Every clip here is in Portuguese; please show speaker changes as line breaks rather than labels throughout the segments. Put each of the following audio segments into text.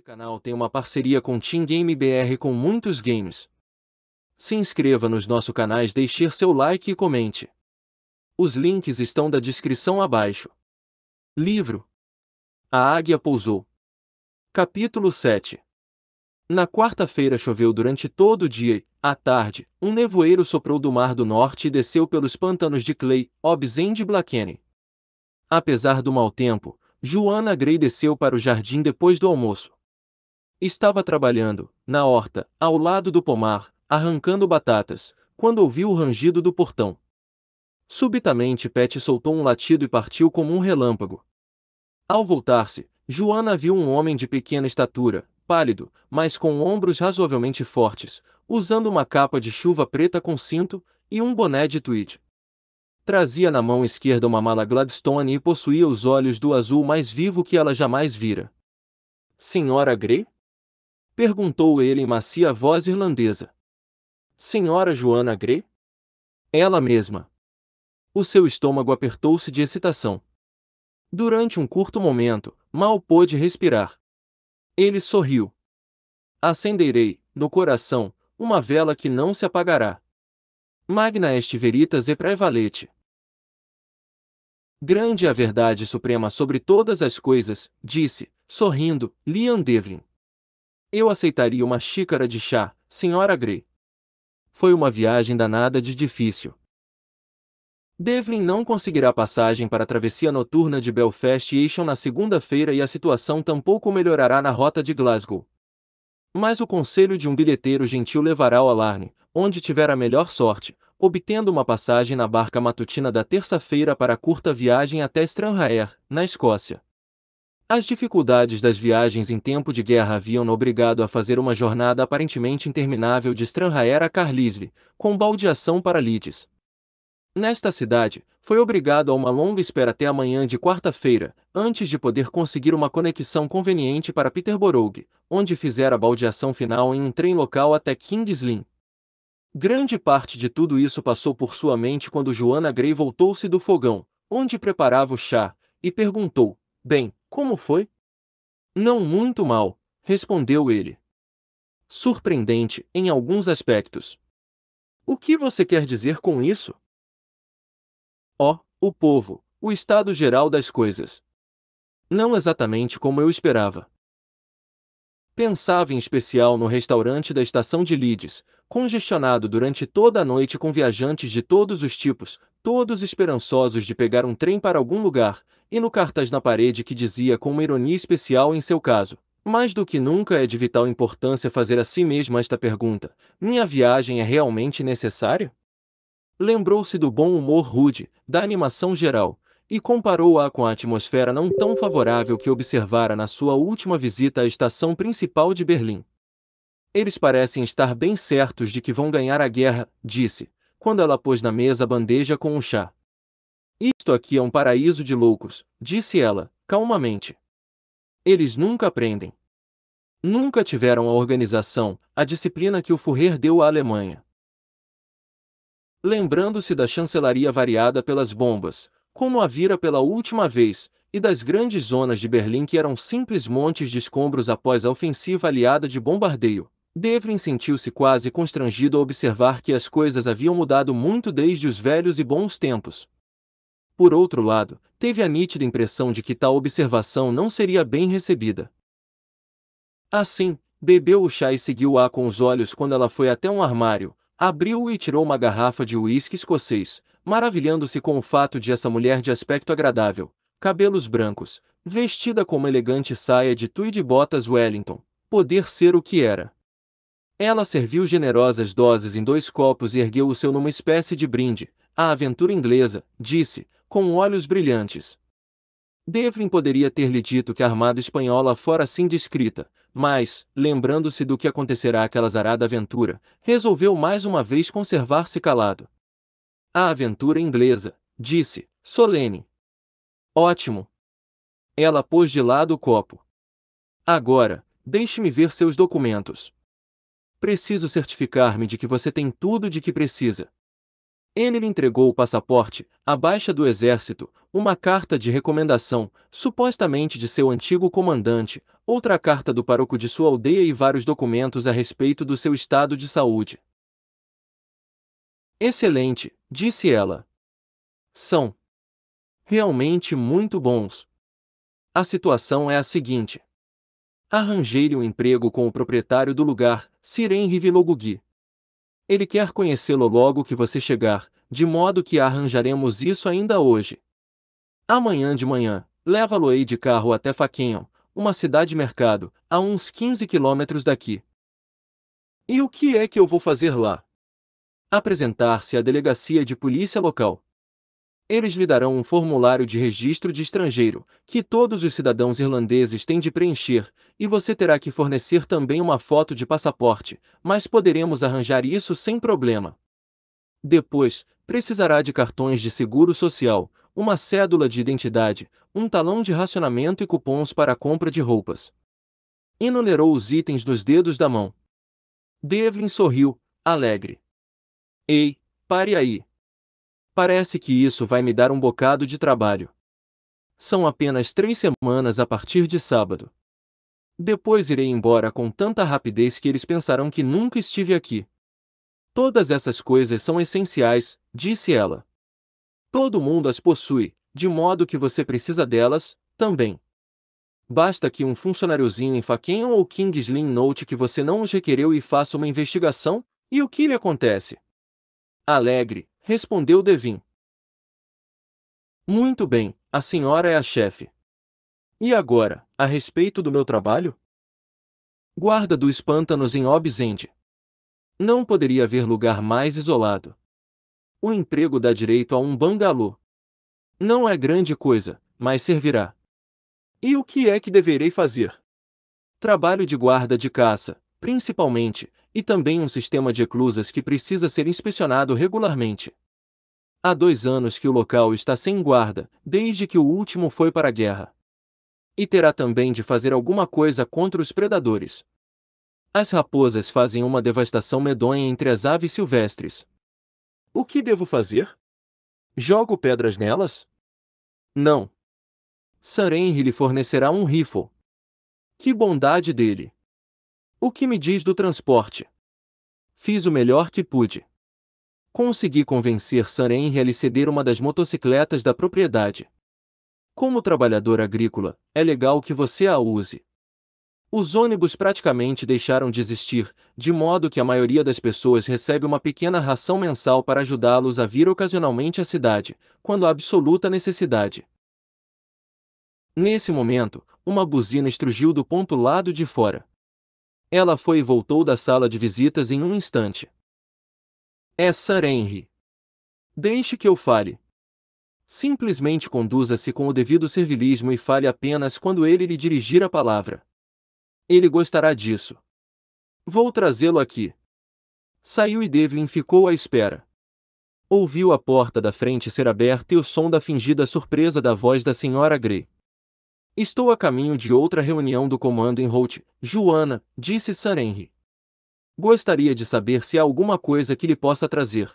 Esse canal tem uma parceria com Team Game BR com muitos games. Se inscreva nos nossos canais, deixe seu like e comente. Os links estão da descrição abaixo. Livro A Águia Pousou Capítulo 7 Na quarta-feira choveu durante todo o dia e, à tarde, um nevoeiro soprou do mar do norte e desceu pelos pântanos de Clay, Obsend e Blackene. Apesar do mau tempo, Joana Grey desceu para o jardim depois do almoço. Estava trabalhando, na horta, ao lado do pomar, arrancando batatas, quando ouviu o rangido do portão. Subitamente Pet soltou um latido e partiu como um relâmpago. Ao voltar-se, Joana viu um homem de pequena estatura, pálido, mas com ombros razoavelmente fortes, usando uma capa de chuva preta com cinto e um boné de tweed. Trazia na mão esquerda uma mala Gladstone e possuía os olhos do azul mais vivo que ela jamais vira. Senhora Grey? Perguntou ele em macia voz irlandesa. Senhora Joana Grey? Ela mesma. O seu estômago apertou-se de excitação. Durante um curto momento, mal pôde respirar. Ele sorriu. Acenderei, no coração, uma vela que não se apagará. Magna est veritas e prevalete. Grande é a verdade suprema sobre todas as coisas, disse, sorrindo, Liam Devlin. Eu aceitaria uma xícara de chá, senhora Gray. Foi uma viagem danada de difícil. Devlin não conseguirá passagem para a travessia noturna de Belfast Station na segunda-feira e a situação tampouco melhorará na rota de Glasgow. Mas o conselho de um bilheteiro gentil levará ao alarme, onde tiver a melhor sorte, obtendo uma passagem na barca matutina da terça-feira para a curta viagem até Stranraer, na Escócia. As dificuldades das viagens em tempo de guerra haviam-no obrigado a fazer uma jornada aparentemente interminável de Stranraer a Carlisle, com baldeação para Leeds. Nesta cidade, foi obrigado a uma longa espera até amanhã de quarta-feira, antes de poder conseguir uma conexão conveniente para Peterborough, onde fizera a baldeação final em um trem local até Kings Lynn. Grande parte de tudo isso passou por sua mente quando Joanna Grey voltou-se do fogão, onde preparava o chá, e perguntou: Bem, como foi? Não muito mal, respondeu ele. Surpreendente em alguns aspectos. O que você quer dizer com isso? Ó, oh, o povo, o estado geral das coisas. Não exatamente como eu esperava. Pensava em especial no restaurante da estação de Leeds, congestionado durante toda a noite com viajantes de todos os tipos, todos esperançosos de pegar um trem para algum lugar, e no cartaz na parede que dizia com uma ironia especial em seu caso: Mais do que nunca é de vital importância fazer a si mesmo esta pergunta: Minha viagem é realmente necessária? Lembrou-se do bom humor rude, da animação geral, e comparou-a com a atmosfera não tão favorável que observara na sua última visita à estação principal de Berlim. Eles parecem estar bem certos de que vão ganhar a guerra, disse, quando ela pôs na mesa a bandeja com um chá. Isto aqui é um paraíso de loucos, disse ela, calmamente. Eles nunca aprendem. Nunca tiveram a organização, a disciplina que o Fourier deu à Alemanha. Lembrando-se da chancelaria variada pelas bombas, como a vira pela última vez, e das grandes zonas de Berlim que eram simples montes de escombros após a ofensiva aliada de bombardeio, Devlin sentiu-se quase constrangido a observar que as coisas haviam mudado muito desde os velhos e bons tempos. Por outro lado, teve a nítida impressão de que tal observação não seria bem recebida. Assim, bebeu o chá e seguiu-a com os olhos quando ela foi até um armário, abriu-o e tirou uma garrafa de uísque escocês, maravilhando-se com o fato de essa mulher de aspecto agradável, cabelos brancos, vestida com uma elegante saia de tweed e botas Wellington, poder ser o que era. Ela serviu generosas doses em dois copos e ergueu o seu numa espécie de brinde. A aventura inglesa, disse, com olhos brilhantes. Devlin poderia ter lhe dito que a armada espanhola fora assim descrita, mas, lembrando-se do que acontecerá àquela zarada aventura, resolveu mais uma vez conservar-se calado. A aventura inglesa, disse, solene. Ótimo. Ela pôs de lado o copo. Agora, deixe-me ver seus documentos. Preciso certificar-me de que você tem tudo de que precisa. Ele lhe entregou o passaporte, a baixa do exército, uma carta de recomendação, supostamente de seu antigo comandante, outra carta do pároco de sua aldeia e vários documentos a respeito do seu estado de saúde. Excelente, disse ela. São realmente muito bons. A situação é a seguinte: Arranjei-lhe um emprego com o proprietário do lugar, Siren Rivilogugi. Ele quer conhecê-lo logo que você chegar, de modo que arranjaremos isso ainda hoje. Amanhã de manhã, leva-lo-ei de carro até Faquinham, uma cidade-mercado, a uns 15 quilômetros daqui. E o que é que eu vou fazer lá? Apresentar-se à delegacia de polícia local eles lhe darão um formulário de registro de estrangeiro, que todos os cidadãos irlandeses têm de preencher, e você terá que fornecer também uma foto de passaporte, mas poderemos arranjar isso sem problema. Depois, precisará de cartões de seguro social, uma cédula de identidade, um talão de racionamento e cupons para a compra de roupas. Enumerou os itens dos dedos da mão. Devlin sorriu, alegre. Ei, pare aí, Parece que isso vai me dar um bocado de trabalho. São apenas três semanas a partir de sábado. Depois irei embora com tanta rapidez que eles pensarão que nunca estive aqui. Todas essas coisas são essenciais, disse ela. Todo mundo as possui, de modo que você precisa delas, também. Basta que um funcionáriozinho Faquen ou King Slim note que você não os requereu e faça uma investigação, e o que lhe acontece? Alegre, respondeu Devin. Muito bem, a senhora é a chefe. E agora, a respeito do meu trabalho? Guarda dos pântanos em Hobbs Não poderia haver lugar mais isolado. O emprego dá direito a um bangalô. Não é grande coisa, mas servirá. E o que é que deverei fazer? Trabalho de guarda de caça, principalmente, e também um sistema de eclusas que precisa ser inspecionado regularmente. Há dois anos que o local está sem guarda, desde que o último foi para a guerra. E terá também de fazer alguma coisa contra os predadores. As raposas fazem uma devastação medonha entre as aves silvestres. O que devo fazer? Jogo pedras nelas? Não. Sir lhe fornecerá um rifle. Que bondade dele! O que me diz do transporte? Fiz o melhor que pude. Consegui convencer Sara Henry a ceder uma das motocicletas da propriedade. Como trabalhador agrícola, é legal que você a use. Os ônibus praticamente deixaram de existir, de modo que a maioria das pessoas recebe uma pequena ração mensal para ajudá-los a vir ocasionalmente à cidade, quando há absoluta necessidade. Nesse momento, uma buzina estrugiu do ponto lado de fora. Ela foi e voltou da sala de visitas em um instante. É Sir Henry. Deixe que eu fale. Simplesmente conduza-se com o devido servilismo e fale apenas quando ele lhe dirigir a palavra. Ele gostará disso. Vou trazê-lo aqui. Saiu e Devlin ficou à espera. Ouviu a porta da frente ser aberta e o som da fingida surpresa da voz da senhora Grey. Estou a caminho de outra reunião do comando em Holt, Joana, disse Sir Henry. Gostaria de saber se há alguma coisa que lhe possa trazer.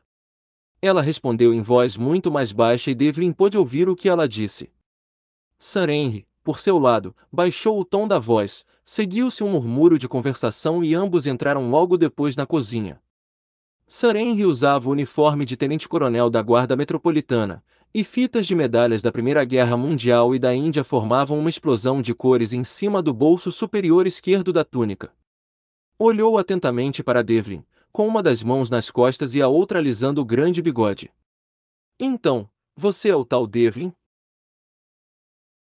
Ela respondeu em voz muito mais baixa e Devlin pôde ouvir o que ela disse. Sir Henry, por seu lado, baixou o tom da voz, seguiu-se um murmúrio de conversação e ambos entraram logo depois na cozinha. Sir Henry usava o uniforme de tenente-coronel da Guarda Metropolitana, e fitas de medalhas da Primeira Guerra Mundial e da Índia formavam uma explosão de cores em cima do bolso superior esquerdo da túnica. Olhou atentamente para Devlin, com uma das mãos nas costas e a outra alisando o grande bigode. Então, você é o tal Devlin?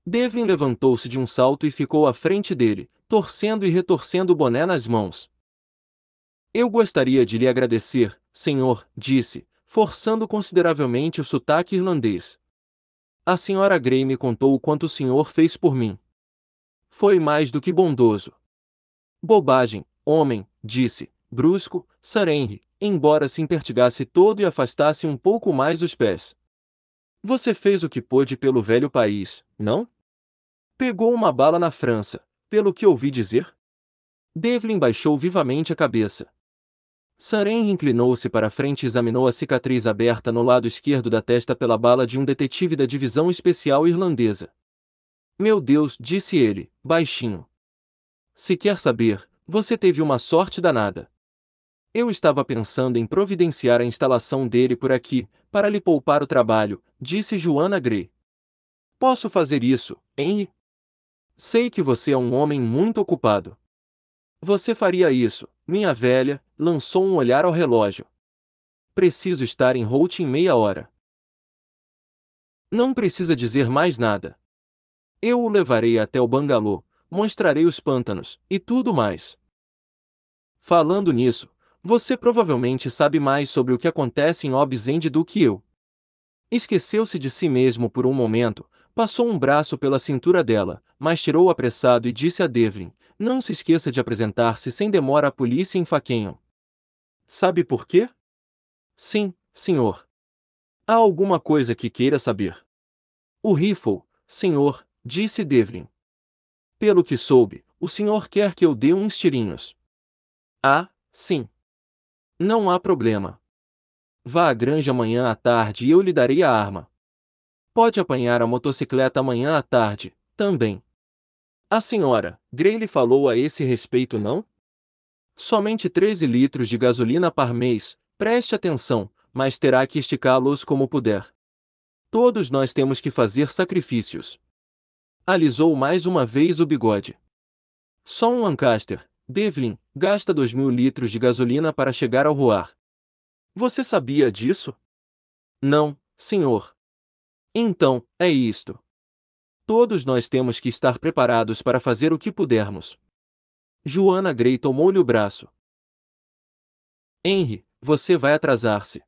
Devlin levantou-se de um salto e ficou à frente dele, torcendo e retorcendo o boné nas mãos. Eu gostaria de lhe agradecer, senhor, disse, forçando consideravelmente o sotaque irlandês. A senhora Grey me contou o quanto o senhor fez por mim. Foi mais do que bondoso. Bobagem, homem, disse, brusco, Sir embora se impertigasse todo e afastasse um pouco mais os pés. Você fez o que pôde pelo velho país, não? Pegou uma bala na França, pelo que ouvi dizer? Devlin baixou vivamente a cabeça. Saren inclinou-se para frente e examinou a cicatriz aberta no lado esquerdo da testa pela bala de um detetive da divisão especial irlandesa. Meu Deus, disse ele, baixinho. Se quer saber, você teve uma sorte danada. Eu estava pensando em providenciar a instalação dele por aqui, para lhe poupar o trabalho, disse Joana Gray. Posso fazer isso, hein? Sei que você é um homem muito ocupado. Você faria isso, minha velha, lançou um olhar ao relógio. Preciso estar em Holt em meia hora. Não precisa dizer mais nada. Eu o levarei até o bangalô, mostrarei os pântanos e tudo mais. Falando nisso, você provavelmente sabe mais sobre o que acontece em Obzend do que eu. Esqueceu-se de si mesmo por um momento, passou um braço pela cintura dela, mas tirou apressado e disse a Devlin: não se esqueça de apresentar-se sem demora à polícia em Faquenham. Sabe por quê? Sim, senhor. Há alguma coisa que queira saber? O rifle, senhor, disse Devlin. Pelo que soube, o senhor quer que eu dê uns tirinhos. Ah, sim. Não há problema. Vá à granja amanhã à tarde e eu lhe darei a arma. Pode apanhar a motocicleta amanhã à tarde, também. A senhora Gray lhe falou a esse respeito, não? Somente 13 litros de gasolina par mês, preste atenção, mas terá que esticá-los como puder. Todos nós temos que fazer sacrifícios. Alisou mais uma vez o bigode. Só um Lancaster, Devlin, gasta 2 mil litros de gasolina para chegar ao Roar. Você sabia disso? Não, senhor. Então, é isto. Todos nós temos que estar preparados para fazer o que pudermos. Joana Grey tomou-lhe o braço. Henry, você vai atrasar-se.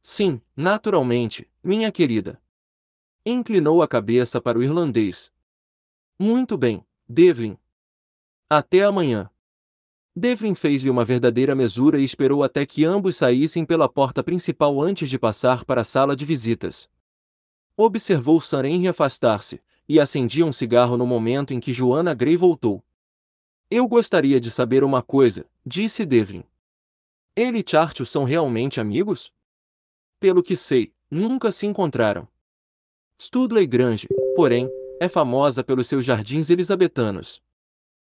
Sim, naturalmente, minha querida. Inclinou a cabeça para o irlandês. Muito bem, Devlin. Até amanhã. Devlin fez-lhe uma verdadeira mesura e esperou até que ambos saíssem pela porta principal antes de passar para a sala de visitas. Observou Sarenri afastar-se, e acendia um cigarro no momento em que Joanna Grey voltou. Eu gostaria de saber uma coisa, disse Devlin. Ele e Chartius são realmente amigos? Pelo que sei, nunca se encontraram. Studley Grange, porém, é famosa pelos seus jardins elisabetanos.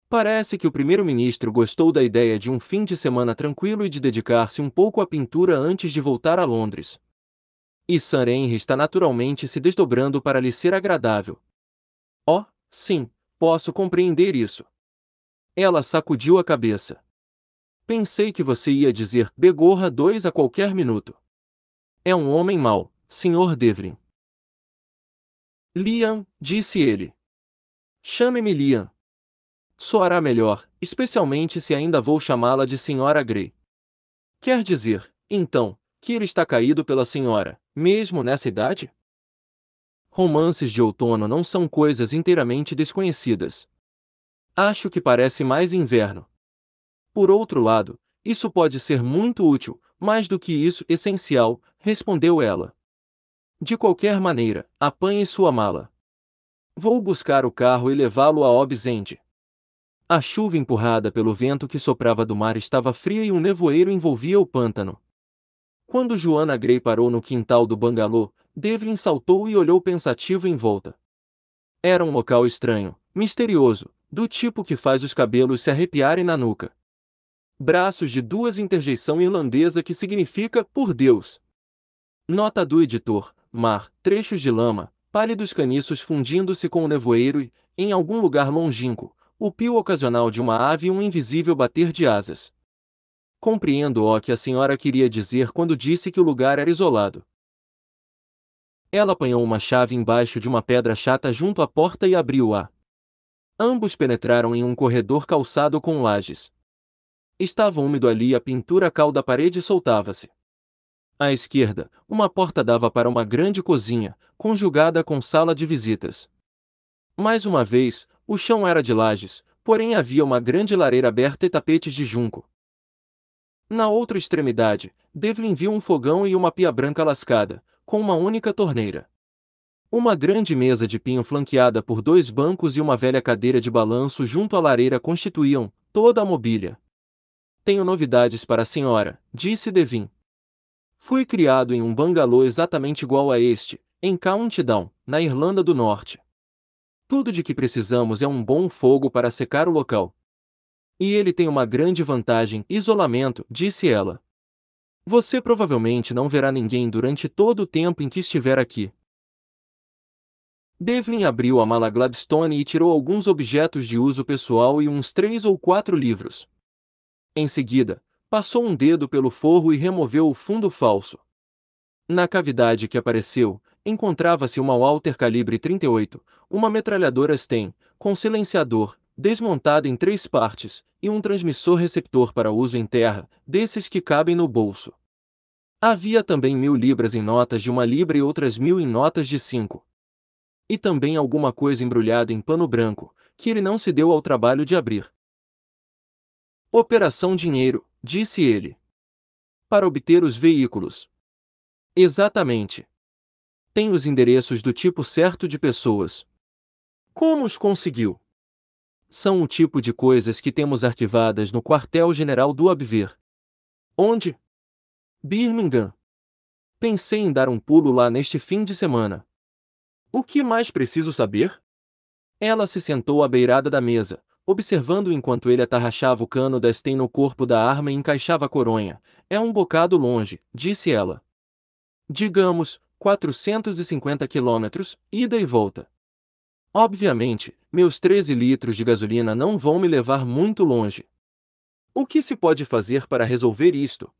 Parece que o primeiro-ministro gostou da ideia de um fim de semana tranquilo e de dedicar-se um pouco à pintura antes de voltar a Londres, e Sanren está naturalmente se desdobrando para lhe ser agradável. Oh, sim, posso compreender isso. Ela sacudiu a cabeça. Pensei que você ia dizer Begorra dois a qualquer minuto. É um homem mau, Sr. Devlin. Liam, disse ele. Chame-me Liam. Soará melhor, especialmente se ainda vou chamá-la de Sra. Grey. Quer dizer, então, que ele está caído pela senhora, mesmo nessa idade? Romances de outono não são coisas inteiramente desconhecidas. Acho que parece mais inverno. Por outro lado, isso pode ser muito útil, mais do que isso essencial, respondeu ela. De qualquer maneira, apanhe sua mala. Vou buscar o carro e levá-lo a Obsende. A chuva empurrada pelo vento que soprava do mar estava fria e um nevoeiro envolvia o pântano. Quando Joanna Gray parou no quintal do bangalô, Devlin saltou e olhou pensativo em volta. Era um local estranho, misterioso, do tipo que faz os cabelos se arrepiarem na nuca. Braços de duas interjeição irlandesa que significa por Deus. Nota do editor: mar, trechos de lama, pálidos caniços fundindo-se com o nevoeiro e, em algum lugar longínquo, o pio ocasional de uma ave e um invisível bater de asas. Compreendo o que a senhora queria dizer quando disse que o lugar era isolado. Ela apanhou uma chave embaixo de uma pedra chata junto à porta e abriu-a. Ambos penetraram em um corredor calçado com lajes. Estava úmido ali e a pintura cal da parede soltava-se. À esquerda, uma porta dava para uma grande cozinha, conjugada com sala de visitas. Mais uma vez, o chão era de lajes, porém havia uma grande lareira aberta e tapetes de junco. Na outra extremidade, Devlin viu um fogão e uma pia branca lascada, com uma única torneira. Uma grande mesa de pinho flanqueada por dois bancos e uma velha cadeira de balanço junto à lareira constituíam toda a mobília. Tenho novidades para a senhora, disse Devin. Fui criado em um bangalô exatamente igual a este, em County Down, na Irlanda do Norte. Tudo de que precisamos é um bom fogo para secar o local, e ele tem uma grande vantagem: isolamento, disse ela. Você provavelmente não verá ninguém durante todo o tempo em que estiver aqui. Devlin abriu a mala Gladstone e tirou alguns objetos de uso pessoal e uns três ou quatro livros. Em seguida, passou um dedo pelo forro e removeu o fundo falso. Na cavidade que apareceu, encontrava-se uma Walter calibre 38, uma metralhadora Sten, com silenciador, desmontada em três partes, e um transmissor receptor para uso em terra, desses que cabem no bolso. Havia também mil libras em notas de uma libra e outras mil em notas de cinco. E também alguma coisa embrulhada em pano branco, que ele não se deu ao trabalho de abrir. Operação Dinheiro, disse ele. Para obter os veículos. Exatamente. Tem os endereços do tipo certo de pessoas. Como os conseguiu? são o tipo de coisas que temos arquivadas no quartel-general do Abvir. Onde? Birmingham. Pensei em dar um pulo lá neste fim de semana. O que mais preciso saber? Ela se sentou à beirada da mesa, observando enquanto ele atarrachava o cano da Sten no corpo da arma e encaixava a coronha. É um bocado longe, disse ela. Digamos, 450 quilômetros, ida e volta. Obviamente, meus 13 litros de gasolina não vão me levar muito longe. O que se pode fazer para resolver isto?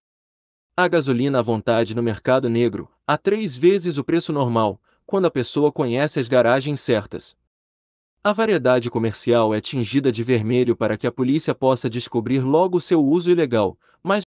A gasolina à vontade no mercado negro, a três vezes o preço normal, quando a pessoa conhece as garagens certas. A variedade comercial é tingida de vermelho para que a polícia possa descobrir logo seu uso ilegal, mas